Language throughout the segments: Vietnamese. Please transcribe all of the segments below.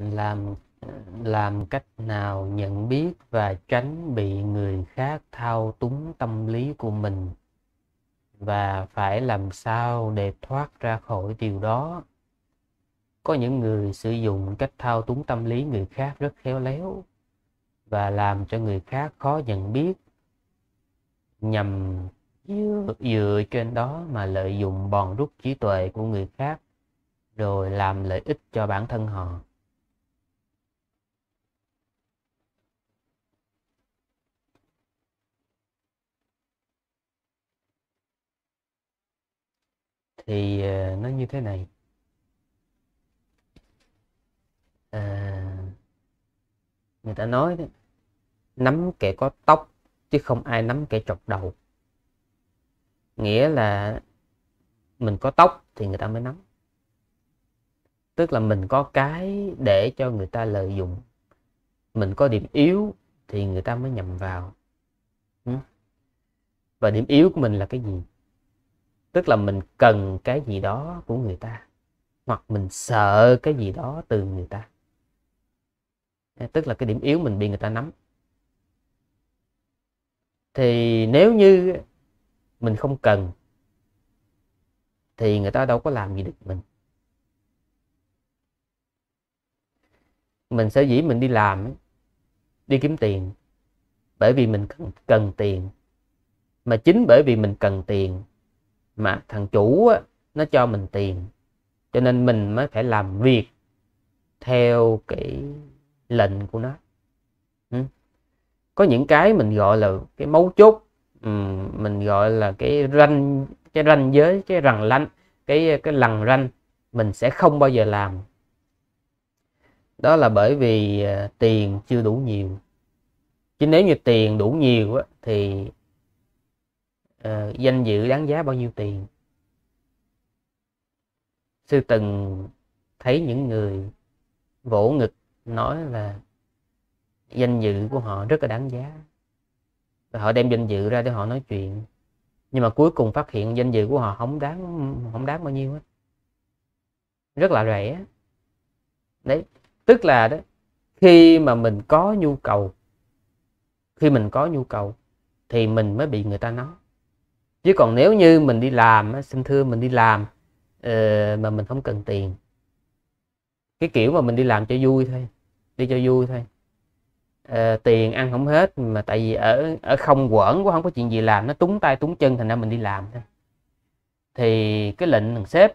làm làm cách nào nhận biết và tránh bị người khác thao túng tâm lý của mình và phải làm sao để thoát ra khỏi điều đó có những người sử dụng cách thao túng tâm lý người khác rất khéo léo và làm cho người khác khó nhận biết nhằm dựa trên đó mà lợi dụng bòn rút trí tuệ của người khác rồi làm lợi ích cho bản thân họ thì ờ, nó như thế này à, người ta nói đó, nắm kẻ có tóc chứ không ai nắm kẻ trọc đầu nghĩa là mình có tóc thì người ta mới nắm tức là mình có cái để cho người ta lợi dụng mình có điểm yếu thì người ta mới nhầm vào và điểm yếu của mình là cái gì tức là mình cần cái gì đó của người ta hoặc mình sợ cái gì đó từ người ta tức là cái điểm yếu mình bị người ta nắm thì nếu như mình không cần thì người ta đâu có làm gì được mình mình sẽ dĩ mình đi làm đi kiếm tiền bởi vì mình cần, cần tiền mà chính bởi vì mình cần tiền mà thằng chủ á, nó cho mình tiền cho nên mình mới phải làm việc theo cái lệnh của nó ừ. có những cái mình gọi là cái mấu chốt ừ, mình gọi là cái ranh cái ranh giới cái rằng lanh cái cái lằn ranh mình sẽ không bao giờ làm đó là bởi vì à, tiền chưa đủ nhiều chứ nếu như tiền đủ nhiều thì uh, danh dự đáng giá bao nhiêu tiền sư từng thấy những người vỗ ngực nói là danh dự của họ rất là đáng giá và họ đem danh dự ra để họ nói chuyện nhưng mà cuối cùng phát hiện danh dự của họ không đáng không đáng bao nhiêu hết rất là rẻ đấy tức là đó khi mà mình có nhu cầu khi mình có nhu cầu thì mình mới bị người ta nói chứ còn nếu như mình đi làm xin thưa mình đi làm ờ, mà mình không cần tiền cái kiểu mà mình đi làm cho vui thôi đi cho vui thôi à, tiền ăn không hết mà tại vì ở ở không quẩn quá không có chuyện gì làm nó túng tay túng chân thành ra mình đi làm thôi thì cái lệnh thằng sếp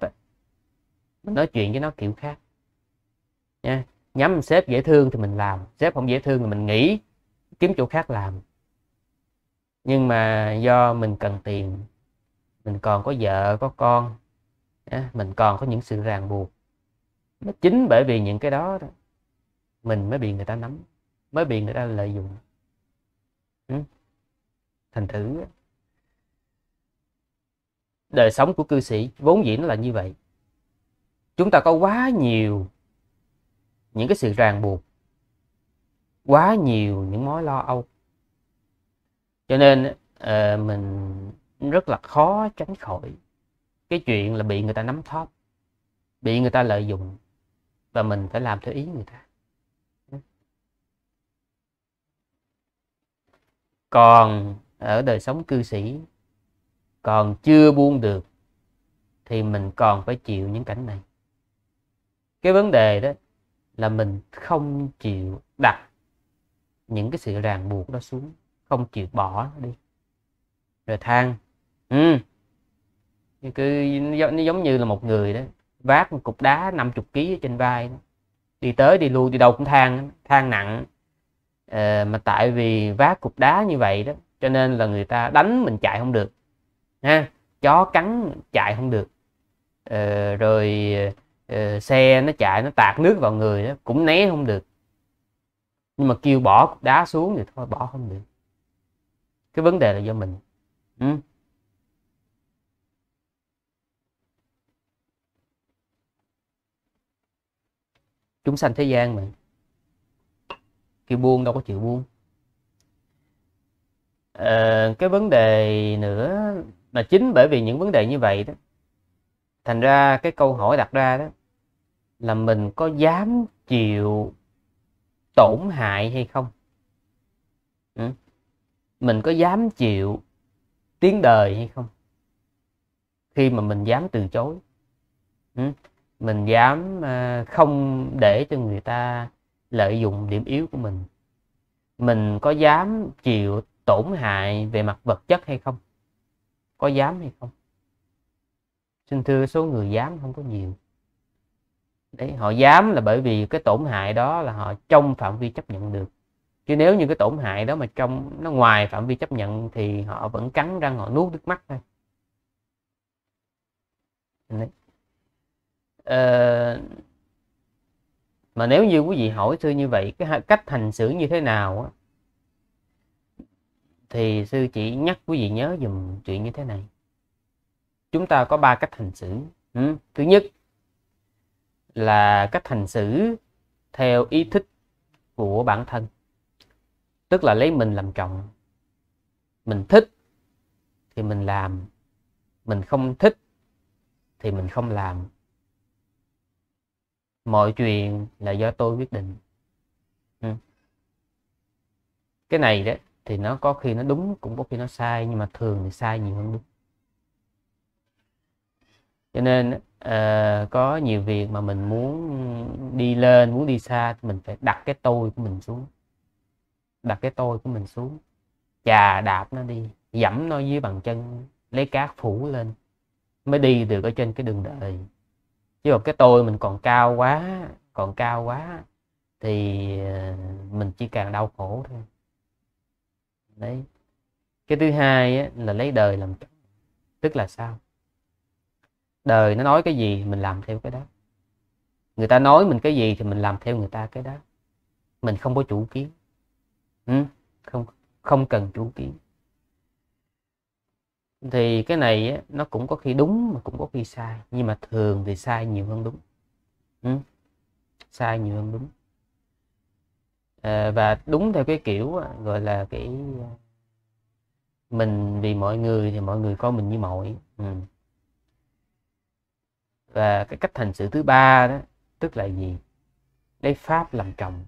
mình nói chuyện với nó kiểu khác nha nhắm sếp dễ thương thì mình làm sếp không dễ thương thì mình nghỉ kiếm chỗ khác làm nhưng mà do mình cần tiền mình còn có vợ có con mình còn có những sự ràng buộc nó chính bởi vì những cái đó, đó mình mới bị người ta nắm mới bị người ta lợi dụng thành thử đời sống của cư sĩ vốn dĩ nó là như vậy chúng ta có quá nhiều những cái sự ràng buộc quá nhiều những mối lo âu cho nên uh, mình rất là khó tránh khỏi cái chuyện là bị người ta nắm thóp bị người ta lợi dụng và mình phải làm theo ý người ta còn ở đời sống cư sĩ còn chưa buông được thì mình còn phải chịu những cảnh này cái vấn đề đó là mình không chịu đặt những cái sự ràng buộc đó xuống không chịu bỏ nó đi rồi than ừ cứ nó giống như là một người đó vác một cục đá 50 kg trên vai đó. đi tới đi lui đi đâu cũng than than nặng à, mà tại vì vác cục đá như vậy đó cho nên là người ta đánh mình chạy không được ha chó cắn chạy không được à, rồi à, xe nó chạy nó tạt nước vào người đó cũng né không được nhưng mà kêu bỏ cục đá xuống thì thôi bỏ không được cái vấn đề là do mình ừ. chúng sanh thế gian mà kêu buông đâu có chịu buông à, cái vấn đề nữa là chính bởi vì những vấn đề như vậy đó thành ra cái câu hỏi đặt ra đó là mình có dám chịu tổn hại hay không ừ mình có dám chịu tiếng đời hay không khi mà mình dám từ chối ừ, mình dám ờ, không để cho người ta lợi dụng điểm yếu của mình mình có dám chịu tổn hại về mặt vật chất hay không có dám hay không xin thưa số người dám không có nhiều đấy họ dám là bởi vì cái tổn hại đó là họ trong phạm vi chấp nhận được chứ nếu như cái tổn hại đó mà trong nó ngoài phạm vi chấp nhận thì họ vẫn cắn răng họ nuốt nước mắt thôi ờ, mà nếu như quý vị hỏi sư như vậy cái cách hành xử như thế nào á, thì sư chỉ nhắc quý vị nhớ dùm chuyện như thế này chúng ta có ba cách hành xử ừ, thứ nhất là cách hành xử theo ý thích của bản thân tức là lấy mình làm trọng mình thích thì mình làm mình không thích thì mình không làm mọi chuyện là do tôi quyết định ừ. cái này đấy thì nó có khi nó đúng cũng có khi nó sai nhưng mà thường thì sai nhiều hơn đúng cho nên uh, có nhiều việc mà mình muốn đi lên muốn đi xa thì mình phải đặt cái tôi của mình xuống đặt cái tôi của mình xuống chà đạp nó đi dẫm nó dưới bàn chân lấy cát phủ lên mới đi được ở trên cái đường đời chứ còn cái tôi mình còn cao quá còn cao quá thì ờ, mình chỉ càng đau khổ thôi đấy cái thứ hai á, là lấy đời làm trọng tức là sao đời nó nói cái gì mình làm theo cái đó người ta nói mình cái gì thì mình làm theo người ta cái đó mình không có chủ kiến Ừ, không không cần chủ kiến thì cái này nó cũng có khi đúng mà cũng có khi sai nhưng mà thường thì sai nhiều hơn đúng ừ, sai nhiều hơn đúng à, và đúng theo cái kiểu gọi là cái mình vì mọi người thì mọi người coi mình như mọi ừ. và cái cách hành xử thứ ba đó tức là gì lấy pháp làm chồng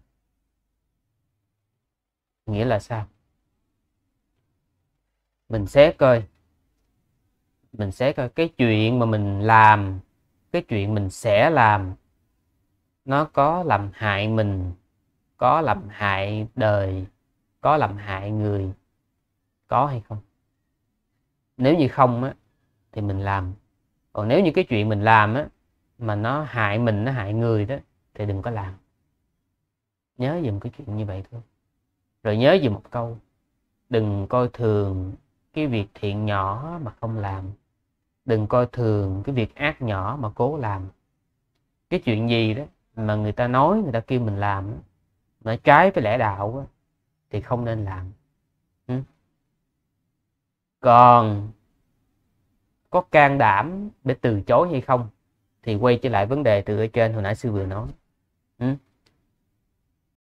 nghĩa là sao mình xét coi mình xét coi cái chuyện mà mình làm cái chuyện mình sẽ làm nó có làm hại mình có làm hại đời có làm hại người có hay không nếu như không á thì mình làm còn nếu như cái chuyện mình làm á mà nó hại mình nó hại người đó thì đừng có làm nhớ dùm cái chuyện như vậy thôi rồi nhớ về một câu đừng coi thường cái việc thiện nhỏ mà không làm đừng coi thường cái việc ác nhỏ mà cố làm cái chuyện gì đó mà người ta nói người ta kêu mình làm nó trái với lẽ đạo đó, thì không nên làm còn có can đảm để từ chối hay không thì quay trở lại vấn đề từ ở trên hồi nãy sư vừa nói ừ?